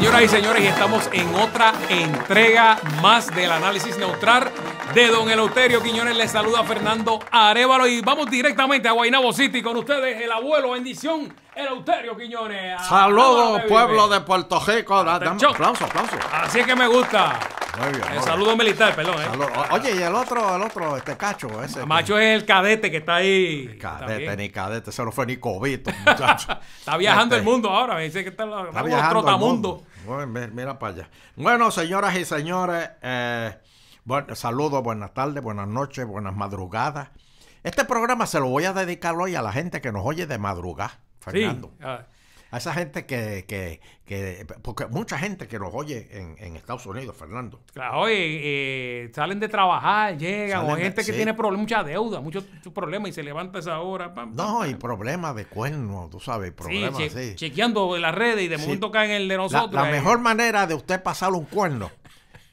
Señoras y señores, estamos en otra entrega más del análisis neutral de Don Eleuterio Quiñones. Les saluda Fernando Arevalo y vamos directamente a Guaynabo City con ustedes, el abuelo. Bendición, Eleuterio Quiñones. Saludos, pueblo de Puerto Rico. Aplausos, aplausos. Así es que me gusta. Muy el saludo militar, perdón. Eh. Oye, y el otro, el otro, este cacho, ese. Macho es el cadete que está ahí. cadete, ni cadete, se lo fue ni cobito, está viajando el este, mundo ahora, me dice que está, está viajando El mundo. Bueno, mira para allá. Bueno, señoras y señores, eh, saludos, buenas tardes, buenas noches, buenas madrugadas. Este programa se lo voy a dedicar hoy a la gente que nos oye de madrugada, Fernando. Sí, ah, a esa gente que, que, que, porque mucha gente que los oye en, Estados Unidos, Fernando. Claro, oye, eh, salen de trabajar, llegan, o gente que tiene problemas, mucha deuda, muchos problemas y se levanta esa hora. no, y problemas de cuernos, tú sabes, problemas sí, Chequeando las redes y de momento caen el de nosotros. La, eh. mejor manera de usted pasar un cuerno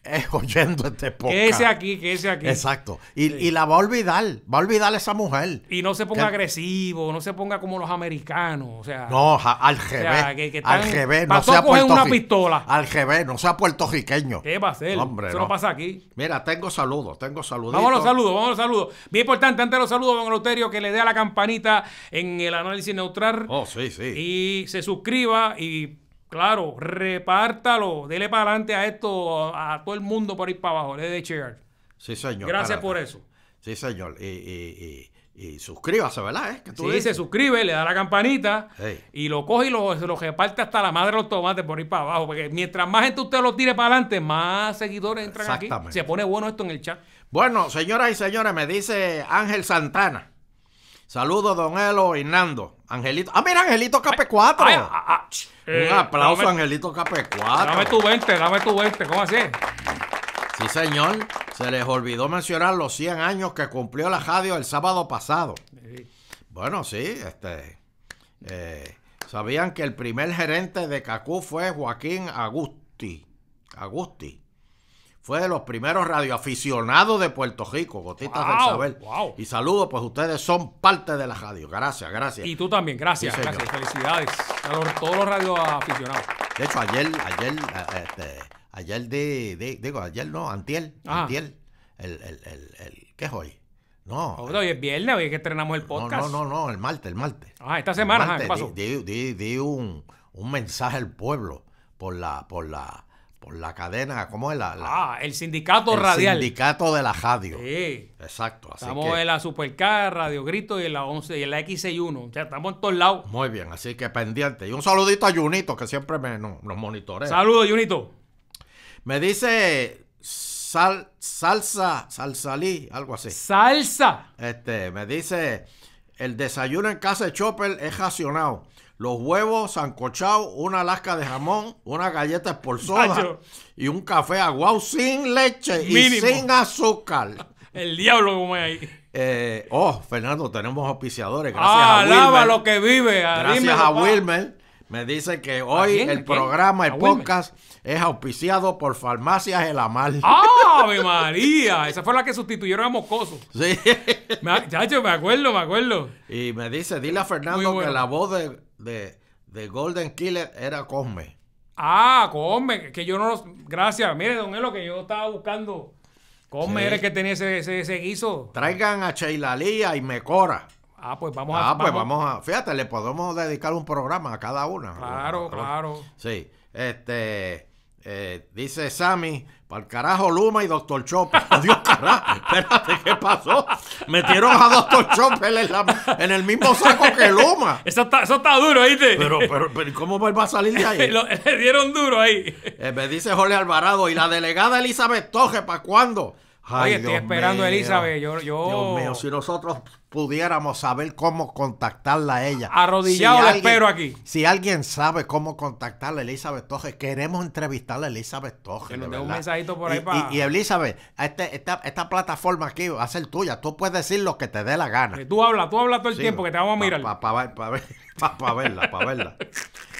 eh, oyendo este podcast. ese aquí, que ese aquí. Exacto. Y, y, la va a olvidar, va a olvidar esa mujer. Y no se ponga agresivo, no se ponga como los americanos. O sea, no, al revés. al revés, no sea una pistola. Al GB, no sea puertorriqueño. ¿Qué va a ser? hombre, Eso no. pasa aquí. Mira, tengo saludos, tengo saludos. Vamos a los saludos, vamos a los saludos. Bien importante, antes de los saludos, don Euterio, que le dé a la campanita en el análisis neutral. Oh, sí, sí. Y se suscriba y Claro, repártalo, dele para adelante a esto, a, todo el mundo por ir para abajo, le de Sí, señor. Gracias por eso. Sí, señor. Y, y, y, suscríbase, ¿verdad? Eh, sí, se suscribe, le da la campanita y lo coge y lo, lo, reparte hasta la madre de los tomates por ir para abajo. Porque mientras más gente usted lo tire para adelante, más seguidores entran aquí. Se pone bueno esto en el chat. Bueno, señoras y señores, me dice Ángel Santana Saludos, don Elo Hernando, Angelito. Ah, mira, Angelito KP4. Ah, ah, Un eh, aplauso, Angelito KP4. Dame tu 20, dame tu 20. ¿Cómo así? Sí, señor. Se les olvidó mencionar los 100 años que cumplió la radio el sábado pasado. Bueno, sí, este. Eh, Sabían que el primer gerente de Cacú fue Joaquín Agusti. Agusti fue de los primeros radioaficionados de Puerto Rico, Gotitas del Saber. Y saludos, pues ustedes son parte de la radio. Gracias, gracias. Y tú también, gracias, gracias. Felicidades a todos los radioaficionados. De hecho, ayer, ayer, eh, este, ayer de, digo, ayer no, antiel, ah. antiel, el, el, el, el, ¿qué es hoy? No. hoy es viernes, hoy es que estrenamos el podcast. No, no, no, el martes, el martes. Ah, esta semana, martes, Di, di, di, di un, un mensaje al pueblo por la, por la, por la cadena, ¿cómo es la? ah, el sindicato radial. El sindicato de la radio. Sí. Exacto. estamos en la Supercar, Radio Grito y en la 11 y X61. O sea, estamos en todos lados. Muy bien, así que pendiente. Y un saludito a Junito, que siempre me, nos monitorea. Saludos, Junito. Me dice sal, salsa, salsalí, algo así. Salsa. Este, me dice, el desayuno en casa de Chopper es racionado los huevos sancochados, una lasca de jamón, una galleta espolsona y un café aguado sin leche y sin azúcar. El diablo como es ahí. Eh, oh, Fernando, tenemos auspiciadores. Gracias ah, a lo que vive. Gracias a Wilmer. Me dice que hoy el programa, el podcast, es auspiciado por Farmacias El Amal. ¡Ave María! Esa fue la que sustituyeron a Moscoso. Sí. Me, chacho, me acuerdo, me acuerdo. Y me dice, dile a Fernando que la voz de, Golden Killer era Cosme. Ah, Cosme, que yo no... Gracias, mire, don Elo, que yo estaba buscando... Cosme era el que tenía ese, guiso. Traigan a Sheila Lía y cora. Ah, pues vamos a. Ah, pues vamos, a. Fíjate, le podemos dedicar un programa a cada una. Claro, claro. Sí. Este. Eh, dice Sammy, para el carajo Luma y Doctor Chopper. Oh, Dios carajo. Espérate, ¿qué pasó? Metieron a Doctor Chopper en, en el mismo saco que Luma. Eso está, eso está duro, ¿viste? Pero, pero, pero, ¿cómo va a salir de ahí? le dieron duro ahí. Eh, me dice Jorge Alvarado, ¿y la delegada Elizabeth Toje para cuándo? Oye, estoy esperando a Elizabeth. Yo, yo... Dios mío, si nosotros pudiéramos saber cómo contactarla a ella. Arrodillado la espero aquí. Si alguien sabe cómo contactarla a Elizabeth Toje, queremos entrevistarla a Elizabeth Toje, Que un mensajito por ahí y, para. Y, Elizabeth, este, esta, plataforma aquí va a ser tuya. Tú puedes decir lo que te dé la gana. Eh, tú hablas, tú hablas todo el tiempo que te vamos a mirar. Para verla, para verla.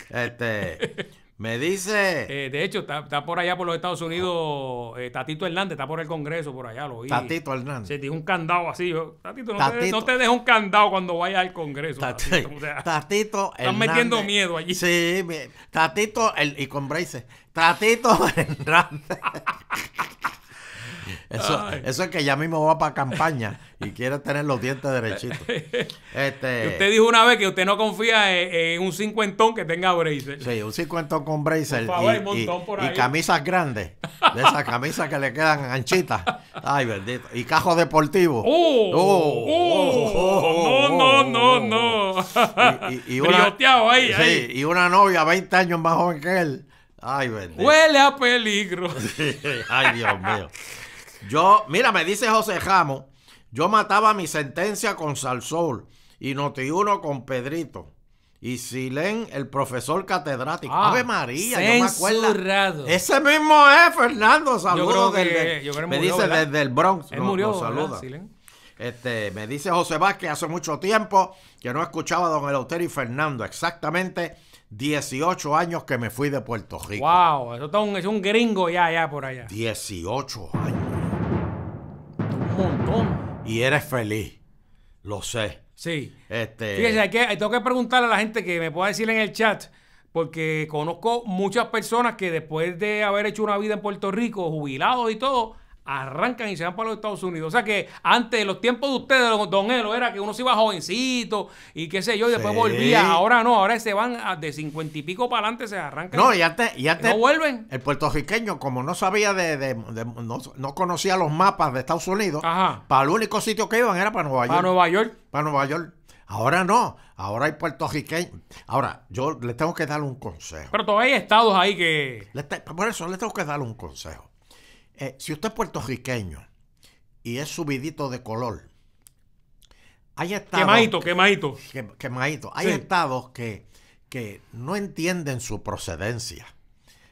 Este. Me dice. Eh, de hecho, está, está, por allá por los Estados Unidos. Eh, tatito Hernández está por el Congreso, por allá, lo oí. Tatito Hernández. Se tiene un candado así. Yo, tatito, no, Te, no un candado cuando vayas al Congreso. Tatito, Hernández. Están metiendo miedo allí. Sí, Tatito, el, y con braces. Tatito Hernández. Eso, es que ya mismo va para campaña y quiere tener los dientes derechitos. Este, usted dijo una vez que usted no confía en, un cincuentón que tenga bracer. Sí, un cincuentón con bracer y, camisas grandes. De esas camisas que le quedan anchitas. Ay, bendito. Y cajo deportivo Oh, ¡Oh! ¡Oh! ¡Oh! no, no, no, no. Y, una, novia 20 años más joven que él. Ay, bendito. Huele a peligro. ay, Dios mío. Yo, mira, me dice José Ramos, yo mataba mi sentencia con Salzol y Notiuno con Pedrito. Y Silén, el profesor catedrático. Ah, Ave María, yo me acuerdo. Ese mismo es, Fernando. Saludos me dice desde el Bronx. Él murió, saluda. Este, me dice José Vázquez hace mucho tiempo que no escuchaba a don Eleuterio y Fernando. Exactamente 18 años que me fui de Puerto Rico. Wow, eso es un gringo ya, ya por allá. 18 años montón. Y eres feliz. Lo sé. Sí. Este... que, eh, tengo que preguntarle a la gente que me pueda decir en el chat, porque conozco muchas personas que después de haber hecho una vida en Puerto Rico, jubilados y todo, arrancan y se van para los Estados Unidos. O sea que antes, los tiempos de ustedes, don Elo, era que uno se iba jovencito y qué sé yo, y después volvía. Ahora no, ahora se van de cincuenta y pico para adelante, se arrancan. No, y antes, no vuelven. El puertorriqueño, como no sabía de, no, conocía los mapas de Estados Unidos, para el único sitio que iban era para Nueva York. Para Nueva York. Para Nueva York. Ahora no, ahora hay puertorriqueños. Ahora, yo le tengo que dar un consejo. Pero todavía hay estados ahí que... por eso le tengo que dar un consejo. Eh, si usted es puertorriqueño y es subidito de color, hay estados. Quemadito, quemadito. quemadito. Hay estados que, que no entienden su procedencia.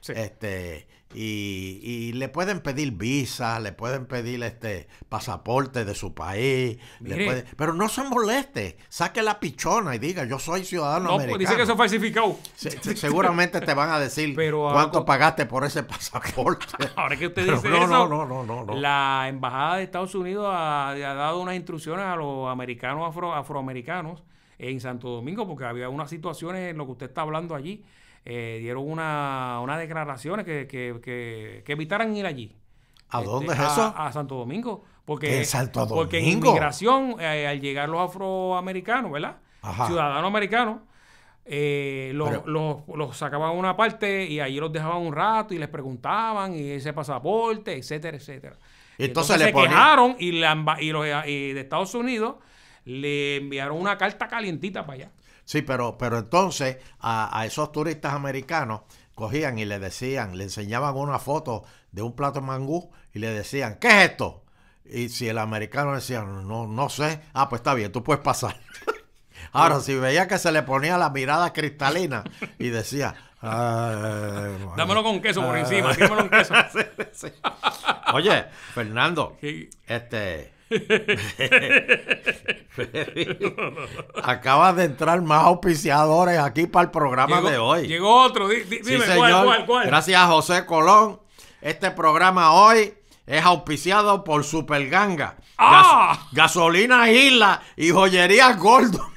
Este, y, y, le pueden pedir visa, le pueden pedir este pasaporte de su país, pero no se moleste, saque la pichona y diga yo soy ciudadano americano. Pues, dice que falsificado. seguramente te van a decir ah, cuánto pagaste por ese pasaporte. Ahora que usted dice eso, la embajada de Estados Unidos ha, dado unas instrucciones a los americanos afro, afroamericanos en Santo Domingo porque había unas situaciones en lo que usted está hablando allí eh, dieron unas una declaraciones que, que, evitaran ir allí. ¿A este, dónde es eso? A, Santo Domingo. Porque, ¿En Santo Porque en inmigración, eh, al llegar los afroamericanos, ¿verdad? Ciudadanos americanos, eh, los, sacaban a una parte y allí los dejaban un rato y les preguntaban y ese pasaporte, etcétera, etcétera. entonces, le se quejaron y, la, y, los, y de Estados Unidos le enviaron una carta calientita para allá. Sí, pero, pero entonces a, esos turistas americanos cogían y le decían, le enseñaban una foto de un plato de mangú y le decían, ¿qué es esto? Y si el americano decía, no, no sé, ah, pues está bien, tú puedes pasar. Ahora, si veía que se le ponía la mirada cristalina y decía, dámelo con queso por encima, queso. Oye, Fernando, este, Acabas de entrar más auspiciadores aquí para el programa de hoy. Llegó otro, dime cuál, cuál, cuál. Gracias José Colón. Este programa hoy es auspiciado por Superganga, ¡Ah! Ganga Gasolina Isla y Joyerías Gordo.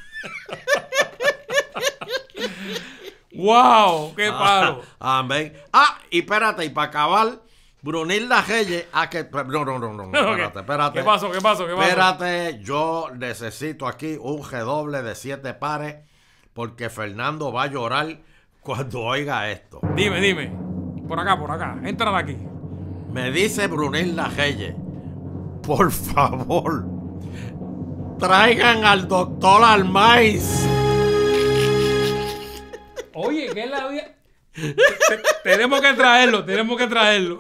¡Wow! ¡Qué paro! Ah, amén. Ah, y espérate, y para acabar Brunilda Reyes a que. No, no, no, no. Espérate, espérate. ¿Qué pasó? ¿Qué pasó? ¿Qué Espérate, yo necesito aquí un G doble de siete pares porque Fernando va a llorar cuando oiga esto. Dime, dime. Por acá, por acá. Entra de aquí. Me dice Brunilda Reyes, por favor, traigan al doctor Almais. Oye, ¿qué es la vida. Tenemos que traerlo, tenemos que traerlo.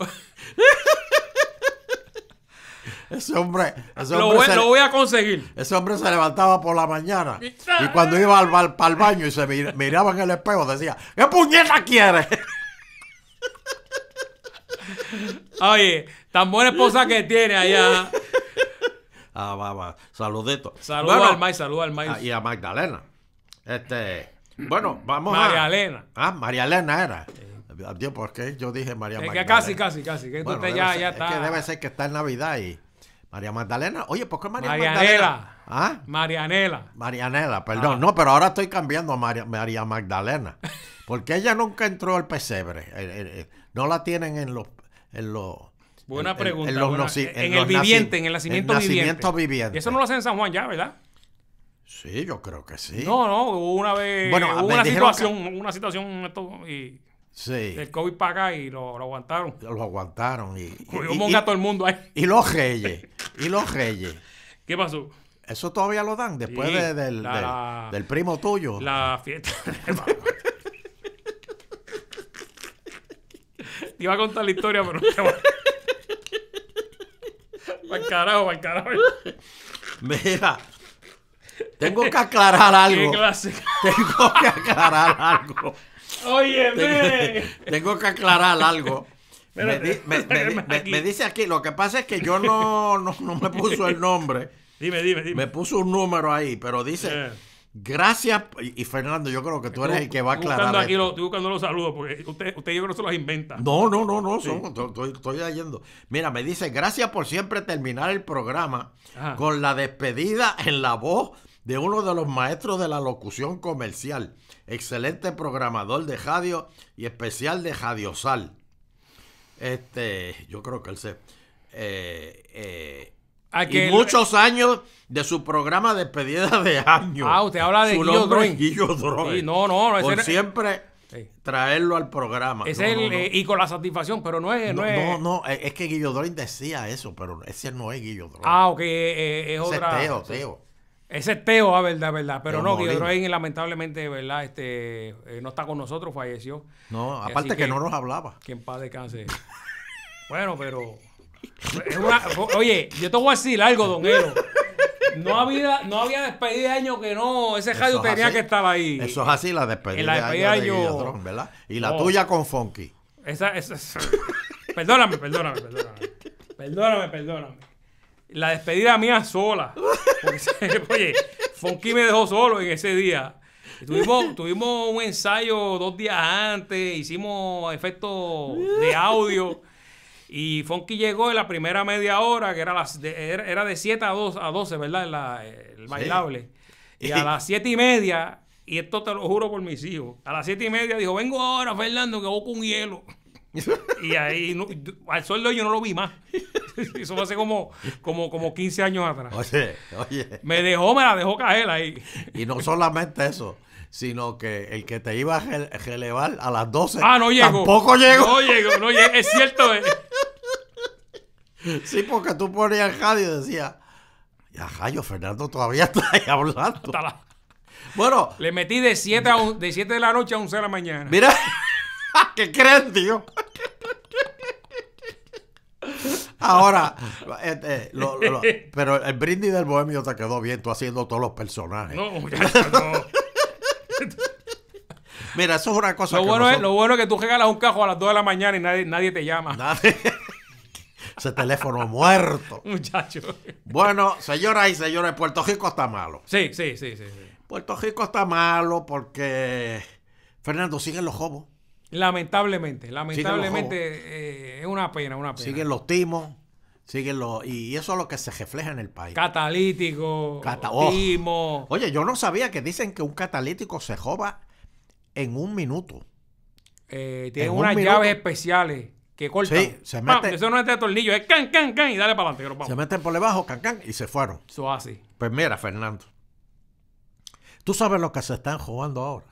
Ese hombre, ese hombre lo, voy, a conseguir. Ese hombre se levantaba por la mañana y cuando iba al, para baño y se miraba en el espejo decía, ¿qué puñeta quiere. Oye, tan buena esposa que tiene allá. Ah, Saludito. Saludos al Maíz, saludos al ah, Y a Magdalena. Este, bueno, vamos María a... Elena. Ah, María Elena era. Dios, porque yo dije María Magdalena. Que casi, casi, casi. Que ya, ya está. Es que debe ser que está en Navidad y. María Magdalena. Oye, ¿por qué María Marianela. Magdalena? ¿Ah? Marianela. Marianela, perdón. Ah. No, pero ahora estoy cambiando a María, María Magdalena. Porque ella nunca entró al pesebre. Eh, eh, eh, no la tienen en los. En buena pregunta. En, los, buena, en, el viviente, en el nacimiento, viviente. Eso no lo hacen en San Juan ya, ¿verdad? Sí, yo creo que sí. No, no, hubo una vez. Bueno, hubo una situación, una situación, una Sí. El COVID para y lo, aguantaron. Lo aguantaron. Y, y, todo el mundo ahí. Y los reyes. y los reyes. ¿Qué pasó? Eso todavía lo dan después del, del, primo tuyo. La fiesta. Te iba a contar la historia, pero no te Al carajo, carajo. Mira, tengo que aclarar algo. Tengo que aclarar algo. Óyeme. Tengo que aclarar algo. Me, dice aquí, lo que pasa es que yo no, me puso el nombre. Dime, dime, dime. Me puso un número ahí, pero dice, eh. gracias. Y, Fernando, yo creo que tú eres el que va a aclarar. Buscando lo, estoy buscando los saludos, porque usted, usted yo no se los inventa. No, no, no, no, estoy, estoy leyendo. Mira, me dice, gracias por siempre terminar el programa con la despedida en la voz de uno de los maestros de la locución comercial, excelente programador de radio y especial de Sal. Este, yo creo que él se... Eh, eh ah, Y muchos años de su programa de despedida de años. Ah, usted habla de su sí, no, no, no. Por siempre traerlo al programa. Eh, y con la satisfacción, pero no es... No, no, es... que Guillo decía eso, pero ese no es Guillo Ah, ok, eh, es, es otra... Ese es Teo, a ah, verdad, verdad. Pero no, Guillermo lamentablemente, ¿verdad? Este, eh, no está con nosotros, falleció. No, aparte que, no nos hablaba. Que en paz descanse. bueno, pero. oye, yo te voy a decir algo, don Ero. No había, no había despedida de año que no, ese radio tenía que estar ahí. Eso es así, la despedida, de año. ¿verdad? Y la tuya con Funky. esa. perdóname, perdóname, perdóname. Perdóname, perdóname la despedida mía sola. oye, Fonky me dejó solo en ese día. Tuvimos, un ensayo dos días antes, hicimos efectos de audio. Y Fonky llegó en la primera media hora, que era, las de, era de 7 a, 2, a 12, ¿verdad? el bailable. Y a las 7 y media, y esto te lo juro por mis hijos, a las 7 y media dijo, vengo ahora, Fernando, que hago con hielo. y ahí, al suelo yo no lo vi más. Eso fue hace como, como, como 15 años atrás. Oye, oye. Me dejó, me la dejó caer ahí. Y no solamente eso, sino que el que te iba a relevar a las 12. Ah, no llegó. Tampoco llegó. No llegó, no llegó. Es cierto. Eh. Sí, porque tú ponías el radio y decías, ya rayo, Fernando todavía está ahí hablando. Bueno. Le metí de 7 de, de la noche a 11 de la mañana. Mira, ¿qué crees, tío? Ahora, eh, eh, pero el brindis del bohemio te quedó bien, tú haciendo todos los personajes. No, no. Mira, eso es una cosa lo que bueno es, Lo bueno es que tú regalas un cajo a las 2 de la mañana y nadie, nadie te llama. Nadie... Ese teléfono muerto. Muchacho. Bueno, señoras y señores, Puerto Rico está malo. Sí, sí, sí, sí, Puerto Rico está malo porque, Fernando, siguen los hobos. Lamentablemente, lamentablemente eh, es una pena, una pena. Siguen los timos, siguen los... Y eso es lo que se refleja en el país. Catalítico, timo. Oh. Oye, yo no sabía que dicen que un catalítico se joba en un minuto. Eh, tiene unas llaves especiales que cortan. Sí, se meten. Eso no es de tornillo, es can, can, can y dale para adelante. Se meten por debajo, can, can y se fueron. Eso así. Pues mira, Fernando. Tú sabes lo que se están jugando ahora.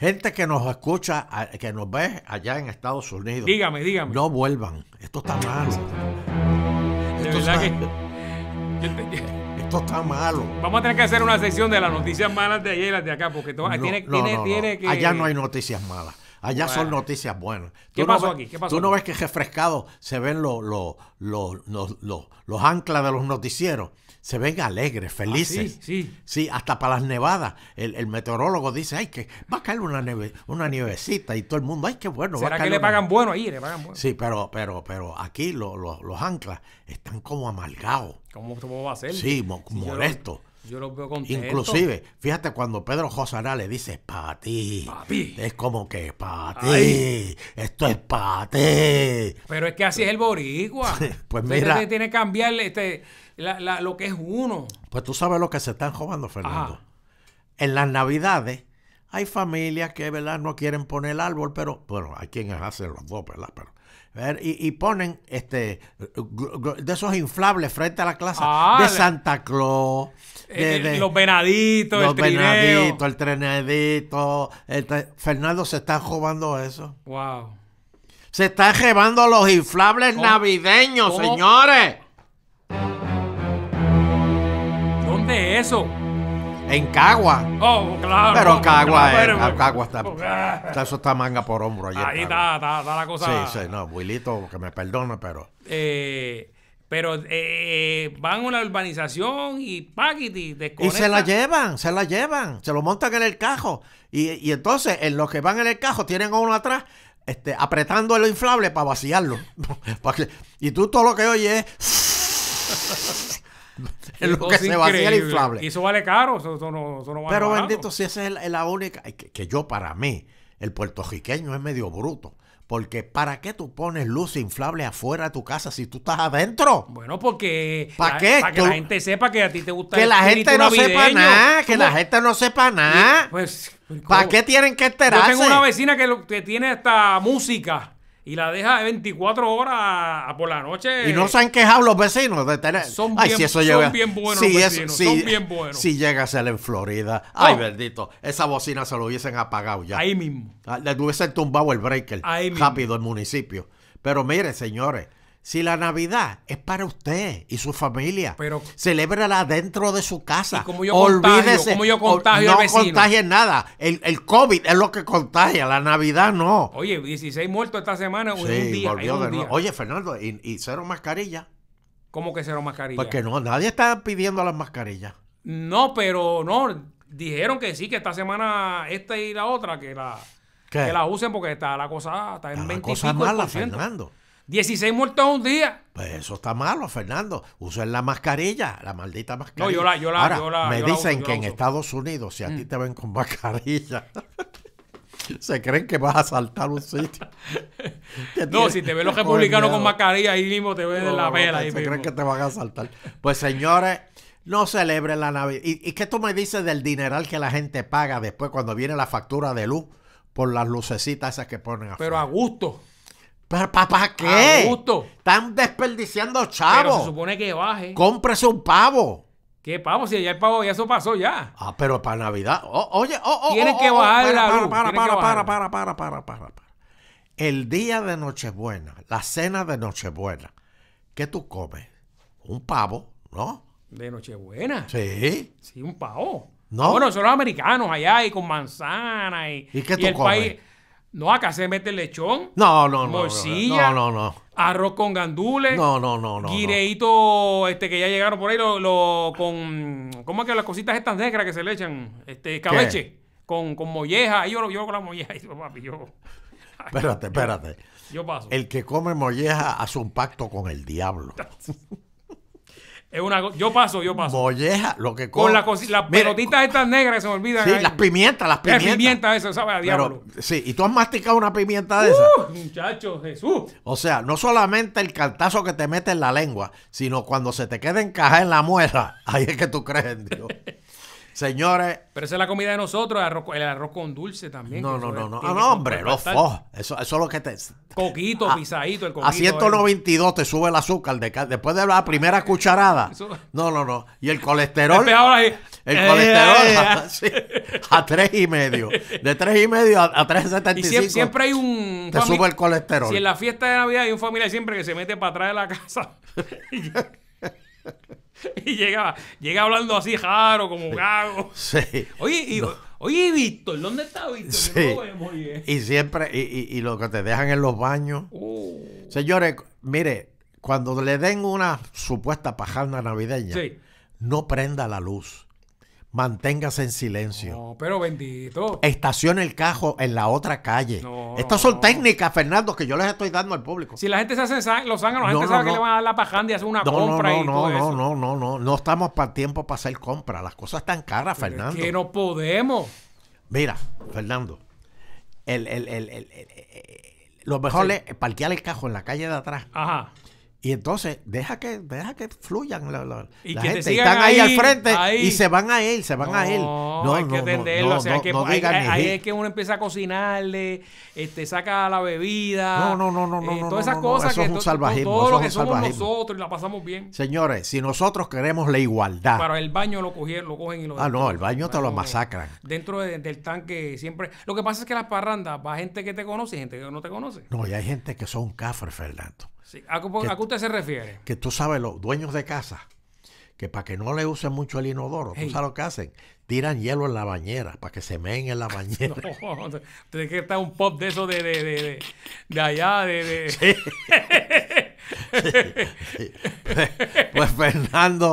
Gente que nos escucha, que nos ve allá en Estados Unidos. Dígame, dígame. No vuelvan. Esto está malo. esto, está, malo. Vamos a tener que hacer una sesión de las noticias malas de ayer y las de acá, porque no, tiene, tiene, que... Allá no hay noticias malas. Allá son noticias buenas. ¿Qué pasó aquí? ¿Qué pasó tú no ves que refrescados se ven los, los, los anclas de los noticieros se ven alegres, felices. Ah, sí, sí. Sí, hasta para las nevadas. El, meteorólogo dice, ay, que va a caer una, una nievecita y todo el mundo, ay, qué bueno. ¿Será que le pagan bueno ahí? Le pagan Sí, pero, pero, pero aquí los anclas están como amalgados. ¿Cómo, ¿Cómo, va a ser? Sí, molesto yo los veo Inclusive, fíjate cuando Pedro Josará le dice, para ti. Es como que, para ti. Esto es para ti. Pero es que así es el boricua. pues mira. tiene que cambiar este, lo que es uno. Pues tú sabes lo que se están jodando, Fernando. En las navidades hay familias que, ¿verdad? No quieren poner el árbol, pero, bueno, hay quienes hacen los dos, ¿verdad? Pero y, ponen este de esos inflables frente a la clase ah, de Santa Claus. Eh, eh, los venaditos, el el trenadito. El Fernando se está robando eso. Wow. Se está llevando los inflables navideños, señores. ¿Dónde es eso? En Cagua. Oh, claro. Pero Cagua, Cagua está, Eso está manga por hombro. Ayer, ahí está, está, la cosa. Sí, sí, no, builito que me perdone, pero. Eh, pero eh, van a una urbanización y paquiti, Y se la llevan, se la llevan, se lo montan en el cajo. Y, entonces, en los que van en el cajo, tienen a uno atrás este, apretando el inflable para vaciarlo. y tú todo lo que oyes es. es lo que se vacía el inflable. Y eso vale caro, Pero bendito, si esa es la única, que, yo para mí, el puertorriqueño es medio bruto. Porque ¿para qué tú pones luz inflable afuera de tu casa si tú estás adentro? Bueno, porque ¿Para que la gente sepa que a ti te gusta Que la gente no sepa nada, que la gente no sepa nada. Pues, pues ¿Para qué tienen que enterarse? Yo tengo una vecina que, que tiene esta música y la deja 24 horas por la noche. Y no se han quejado los vecinos de tener. Son bien, son bien buenos si son bien buenos. Si llega a ser en Florida, ay, verdito bendito, esa bocina se lo hubiesen apagado ya. Ahí mismo. Ah, le hubiesen tumbado el breaker Ahí rápido el municipio. Pero mire, señores, si la Navidad es para usted y su familia, pero, celébrala dentro de su casa. como yo Olvídese, contagio, no al nada. El, el, COVID es lo que contagia, la Navidad no. Oye, 16 muertos esta semana, un día, Oye, Fernando, y, cero mascarillas? ¿Cómo que cero mascarilla? Porque no, nadie está pidiendo las mascarillas. No, pero no, dijeron que sí, que esta semana esta y la otra, que la, que la usen porque está la cosa, está en 25. cosa mala, Fernando. 16 muertos en un día. Pues eso está malo, Fernando. Usen la mascarilla, la maldita mascarilla. No, yo la, yo la, Ahora, me dicen que en Estados Unidos, si a ti mm. te ven con mascarilla, se creen que vas a saltar un sitio. no, si te ven los republicanos con mascarilla, ahí mismo te ven en la vela. se creen que te van a saltar. Pues señores, no celebren la Navidad. ¿Y, qué tú me dices del dineral que la gente paga después cuando viene la factura de luz por las lucecitas esas que ponen Pero a gusto. ¿Pero para qué? Están desperdiciando chavos. Pero se supone que baje. Cómprese un pavo. ¿Qué pavo? Si ya el pavo, ya eso pasó ya. Ah, pero para Navidad. Oh, oye, oh, oh Tienen oh, que bajar para, para, Para, para, para, para, para, para, El día de Nochebuena, la cena de Nochebuena, ¿qué tú comes? Un pavo, ¿no? De Nochebuena. Sí. Sí, un pavo. No. Ah, bueno, son los americanos allá y con manzana y. ¿Y qué tú comes? No, acá se mete lechón. No, no, no. Morcilla. No, no, no. Arroz con gandules. No, no, no, no. este, que ya llegaron por ahí, lo, lo, con. ¿Cómo es que las cositas estas negras que se le echan? Este, cabeche. Con, con, molleja. Yo, yo con la molleja. Yo, papi, yo. espérate, espérate. Yo paso. El que come molleja hace un pacto con el diablo. yo paso, yo paso. bolleja lo que Con las pelotitas estas negras se me olvidan. Sí, las pimientas, las pimientas. Las pimientas, eso, ¿sabes? diablo. sí, y tú has masticado una pimienta de uh, esas. Muchacho, Jesús. O sea, no solamente el cartazo que te mete en la lengua, sino cuando se te queda encajada en la muela, ahí es que tú crees en Dios. Señores. Pero esa es la comida de nosotros, el arroz, con dulce también. No, no, no, no. Ah, hombre, los fo. Eso, eso es lo que te. Coquito, a, pisadito, el coquito. Eh. A 192 te sube el azúcar después de la primera cucharada. No, no, no. Y el colesterol. El colesterol a, sí, tres y medio. De tres y medio a, 3.75. Y siempre, siempre, hay un. Te sube el colesterol. Si en la fiesta de Navidad hay un familiar siempre que se mete para atrás de la casa. y llega, llega hablando así Jaro, como gago. Sí. Oye, oye, Víctor, ¿dónde está Víctor? Sí. Y siempre, y, lo que te dejan en los baños. Oh. Señores, mire, cuando le den una supuesta pajarna navideña, no prenda la luz. Manténgase en silencio. No, pero bendito. Estaciona el cajo en la otra calle. No, Estas son técnicas, Fernando, que yo les estoy dando al público. Si la gente se hace los la gente sabe que le van a dar la pajanda y hacer una compra no, no, y todo no, no, No, no, no, no. estamos para tiempo para hacer compra. Las cosas están caras, Fernando. que no podemos. Mira, Fernando, el, el, el, lo mejor es parquear el cajo en la calle de atrás. Ajá. Y entonces, deja que, deja que fluyan la, la, y Están ahí, al frente y se van a él, se van a él. No, hay que atenderlo, No, o hay que, ahí es que uno empieza a cocinarle, este, saca la bebida. No, no, no, no, no, eh, no. Todas esas cosas eso que es un salvajismo. Todo, todo lo que somos nosotros y la pasamos bien. Señores, si nosotros queremos la igualdad. Pero el baño lo cogieron, lo cogen y lo. Ah, no, el baño te lo masacran. Dentro del tanque siempre. Lo que pasa es que las parrandas va gente que te conoce y gente que no te conoce. No, y hay gente que son cafres, Fernando. ¿A, qué usted se refiere? Que tú sabes, los dueños de casa, que para que no le usen mucho el inodoro, tú sabes lo que hacen, tiran hielo en la bañera, para que se meen en la bañera. tiene que estar un pop de eso de, allá, de... pues Fernando...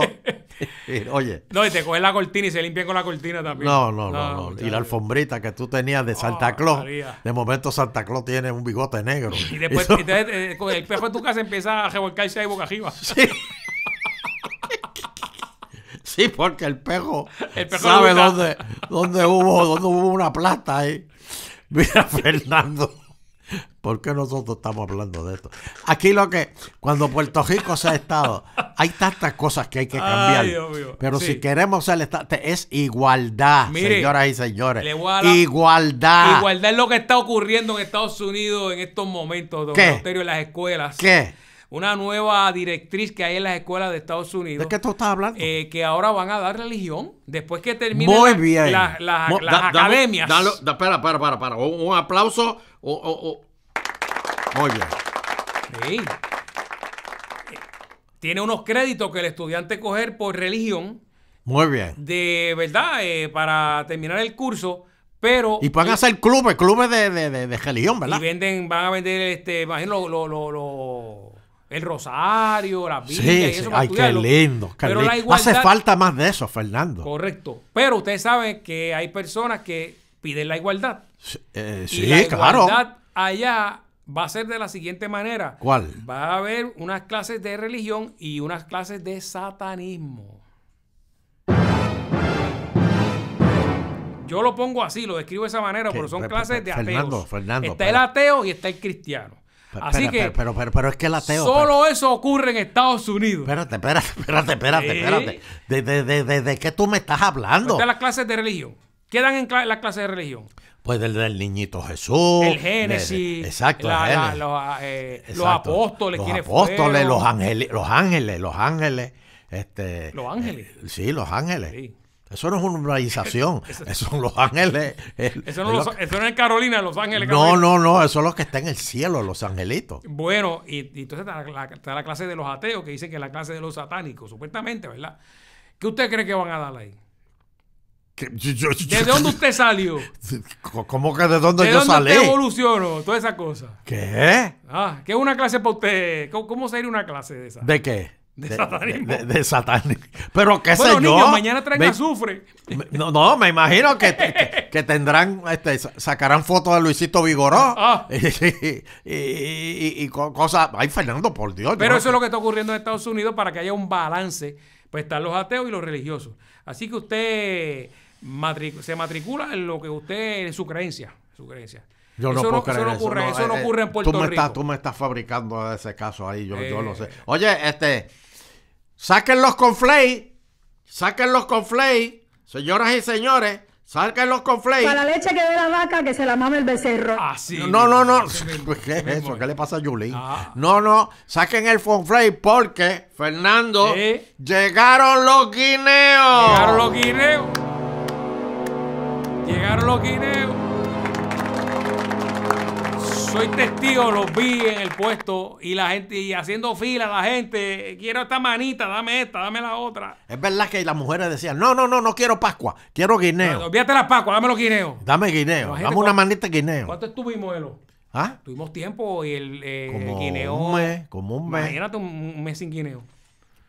Oye. No, y te coges la cortina y se limpia con la cortina también. No, no, no. Ah, no, Y la alfombrita que tú tenías de Santa ah, Claus. de momento Santa Claus tiene un bigote negro. Y después eh, el pejo de tu casa empieza a revolcarse ahí boca arriba. Sí. porque el pejo, sabe dónde, dónde, hubo, dónde hubo una plata ahí. Mira, Fernando. ¿Por qué nosotros estamos hablando de esto? Aquí lo que, cuando Puerto Rico se ha estado, hay tantas cosas que hay que cambiar. pero si queremos ser Estado, es igualdad, señoras y señores. igualdad. Igualdad es lo que está ocurriendo en Estados Unidos en estos momentos, don noterio en las escuelas. ¿Qué? una nueva directriz que hay en las escuelas de Estados Unidos. ¿De qué tú estás hablando? Eh, que ahora van a dar religión después que terminen Muy bien. La, las academias. Espera, da, para, para, Un, aplauso. Muy bien. Tiene unos créditos que el estudiante coger por religión. Muy bien. De verdad, eh, para terminar el curso. Pero. Y van a hacer clubes, clubes de, de, religión, ¿verdad? Y venden, van a vender, este, los el rosario, la Biblia y eso sí. Ay, qué lindo. Pero La igualdad, Hace falta más de eso, Fernando. Correcto. Pero ustedes saben que hay personas que piden la igualdad. Sí, eh, claro. la igualdad allá va a ser de la siguiente manera. ¿Cuál? Va a haber unas clases de religión y unas clases de satanismo. Yo lo pongo así, lo describo de esa manera, pero son clases de ateo Fernando, Fernando, está el ateo y está el cristiano. Pero, Así pero, que. Pero, pero, pero, es que el ateo. Solo eso ocurre en Estados Unidos. Espérate, espérate, espérate, espérate. espérate. De, de, de, de, de, qué tú me estás hablando? De las clases de religión. ¿Qué dan en la las clases de religión? Pues del, niñito Jesús. El Génesis. exacto, los, ah, eh, los, apóstoles. Los apóstoles, los, ángeles, los ángeles, los ángeles. Este, los ángeles. Eh, sí, los ángeles. Sí. Eso no es una humanización. eso son Los Ángeles. eso, no es Carolina, Los Ángeles. No, no, no. Eso los que están en el cielo, Los Angelitos. Bueno, y, entonces está la, clase de los ateos que dicen que es la clase de los satánicos, supuestamente, ¿verdad? ¿Qué usted cree que van a dar ahí? ¿De dónde usted salió? ¿Cómo que de dónde yo salí? ¿De evolucionó? Toda esa cosa. ¿Qué? Ah, ¿qué es una clase para usted? ¿Cómo, cómo sería una clase de esa? ¿De qué? De, de, satanismo. Pero qué señor. mañana traen azufre. no, no, me imagino que, que, tendrán, este, sacarán fotos de Luisito Vigoró. Ah. Y, y, cosas. Ay, Fernando, por Dios. Pero eso es lo que está ocurriendo en Estados Unidos para que haya un balance. Pues están los ateos y los religiosos. Así que usted se matricula en lo que usted, en su creencia. Yo no, puedo creer eso. no ocurre, eh, eh, ocurre en Puerto tú me Rico. Estás, tú me estás fabricando ese caso ahí, yo, yo lo sé. Eh. Oye, este, saquen los conflay, saquen los conflay, señoras y señores. Saquen los Flay Para la leche que ve la vaca, que se la mame el becerro. así ah, No, no, no. ¿Qué es eso? ¿Qué le pasa a Julín? Ah. No, no. Saquen el conflake porque, Fernando, llegaron los guineos. Llegaron los guineos. Llegaron los guineos soy testigo, los vi en el puesto y la gente, y haciendo fila la gente, quiero esta manita, dame esta, dame la otra. Es verdad que las mujeres decían, no, no, no, no quiero Pascua, quiero guineo. No, la Pascua, dame los guineos. Dame guineo, dame una manita guineo. ¿Cuánto estuvimos, Elo? ¿Ah? Tuvimos tiempo y el, eh, como guineo. Un mes, como un mes. Imagínate un mes sin guineo.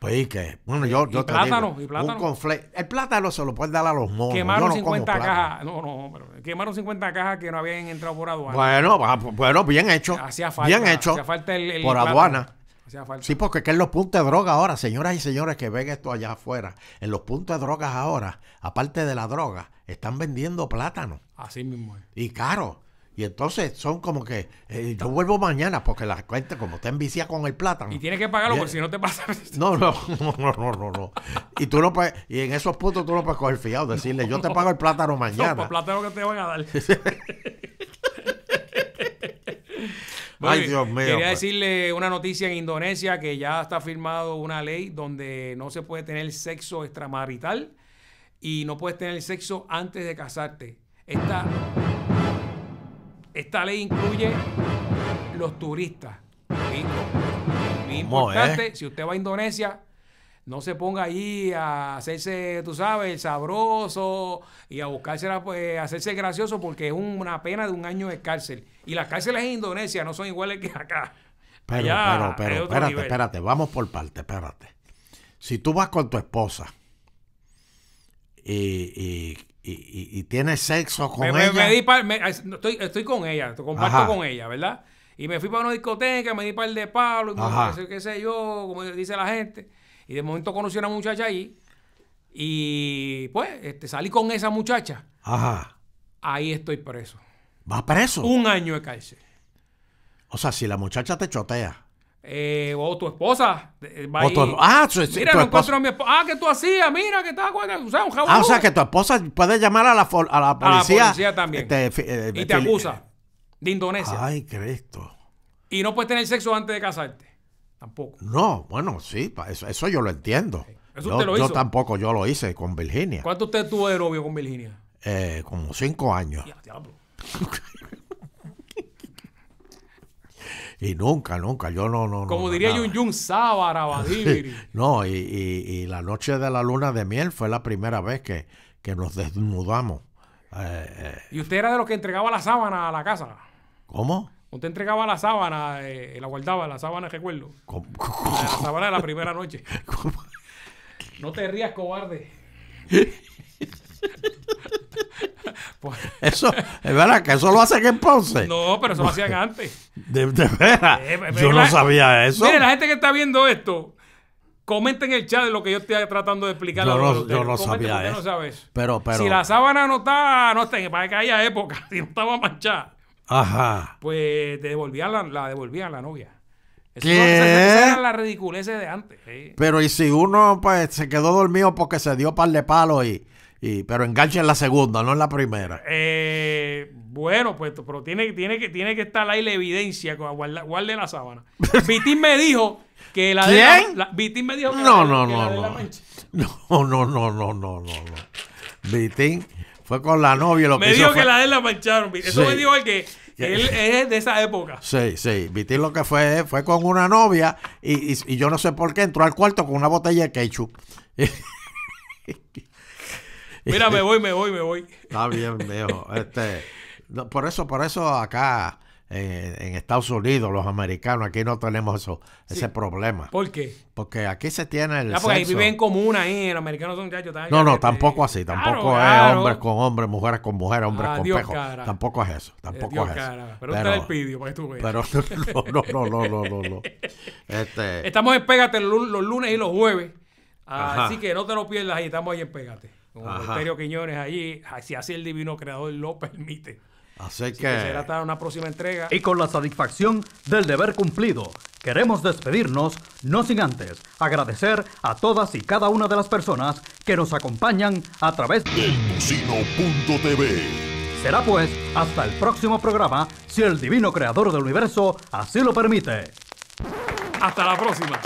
Pues que, bueno, yo, y yo plátano, y plátano. Un conflicto. el plátano se lo puedes dar a los monos. Quemaron 50 cajas. No, no, pero quemaron 50 cajas que no habían entrado por aduana. Bueno, bueno bien hecho. Hacía falta. Bien hecho. Hacía falta el, por plátano. aduana. Falta. Sí, porque que en los puntos de droga ahora, señoras y señores que ven esto allá afuera, en los puntos de drogas ahora, aparte de la droga, están vendiendo plátano. Así mismo es. Y caro. Y entonces son como que eh, yo vuelvo mañana porque la cuenta, como está vicia con el plátano. Y tienes que pagarlo porque si no te pasa. No, no, no, no, no, no. Y tú no y en esos puntos tú no puedes coger fiado, decirle, yo te pago el plátano mañana. el plátano que te van a dar. Ay, Dios mío. Quería pues. decirle una noticia en Indonesia que ya está firmado una ley donde no se puede tener sexo extramarital y no puedes tener sexo antes de casarte. Esta. Esta ley incluye los turistas. Muy importante, si usted va a Indonesia, no se ponga ahí a hacerse, tú sabes, sabroso y a buscarse, pues, a pues, hacerse gracioso porque es una pena de un año de cárcel. Y las cárceles en Indonesia no son iguales que acá. Pero, pero, pero, espérate, espérate, vamos por parte, espérate. Si tú vas con tu esposa y, y, y, sexo con ella. estoy, con ella, comparto con ella, ¿verdad? Y me fui para una discoteca, me di para el de Pablo, qué sé yo, como dice la gente. Y de momento conocí a una muchacha ahí. Y pues este, salí con esa muchacha. Ahí estoy preso. va preso? Un año de cárcel. O sea, si la muchacha te chotea. Eh, o tu esposa. Eh, ah, mira, no encuentro a mi esposa. Ah, que tú hacías, mira, que estaba o un jabón. Ah, o sea, que tu esposa puede llamar a la, a la policía. también. Este, eh, y te acusa eh, de Indonesia. Ay, Cristo. Y no puedes tener sexo antes de casarte. Tampoco. No, bueno, sí, eso, yo lo entiendo. ¿Eso yo, lo yo tampoco, yo lo hice con Virginia. ¿Cuánto usted tuvo de novio con Virginia? Eh, como cinco años. Y nunca, nunca, yo no, no. Como diría Yun Yun Sábara, No, y, la noche de la luna de miel fue la primera vez que, nos desnudamos. Eh, eh. ¿Y usted era de los que entregaba la sábana a la casa? ¿Cómo? Usted entregaba la sábana, eh, la guardaba, la sábana, recuerdo. La, sábana de la primera noche. No te rías, cobarde. eso, es verdad que eso lo hacen en Ponce. No, pero eso lo hacían antes. De, eh, yo no sabía eso. Mire, la gente que está viendo esto, comenten en el chat lo que yo estoy tratando de explicar. Yo, no, sabía eso. Pero, pero, si la sábana no está, no está, para que época, si no estaba manchada. Ajá. Pues te devolvían la, la devolvían la novia. Eso ¿Qué? era la ridiculez de antes. Pero y si uno pues, se quedó dormido porque se dio par de palos y pero engancha en la segunda, no en la primera. Eh, bueno, pues, pero tiene, tiene, que, tiene que estar ahí la evidencia. Guarda, guarde la sábana. Vitín me dijo que la de. La, la, me dijo que no, la, no, no, no. no, no, no, no, no, no, no. Vitín fue con la novia lo que hizo. Me dijo que la de él la mancharon. Eso me dijo el que. Él es de esa época. Sí, sí. Vitín lo que fue fue con una novia y, y, yo no sé por qué entró al cuarto con una botella de ketchup. Mira, me voy, me voy, me voy. Está bien, viejo. Este, por eso, por eso acá en Estados Unidos, los americanos, aquí no tenemos eso, ese problema. ¿Por qué? Porque aquí se tiene el. Ya, porque ahí viven común ahí, eh, los americanos son muchachos. No, no, tampoco así, tampoco es hombres con hombres, mujeres con mujeres, hombres con pejos. Tampoco es eso, tampoco es eso. Pero, pero el pidió para que tú veas. Pero no, no, no, no, no. no. Este... Estamos en Pégate los lunes y los jueves. Así que no te lo pierdas ahí, estamos ahí en Pégate. Como Quiñones allí, si así el divino creador lo permite. Así, que... una próxima entrega. Y con la satisfacción del deber cumplido, queremos despedirnos, no sin antes agradecer a todas y cada una de las personas que nos acompañan a través de Tucino.tv. Será pues hasta el próximo programa, si el divino creador del universo así lo permite. Hasta la próxima.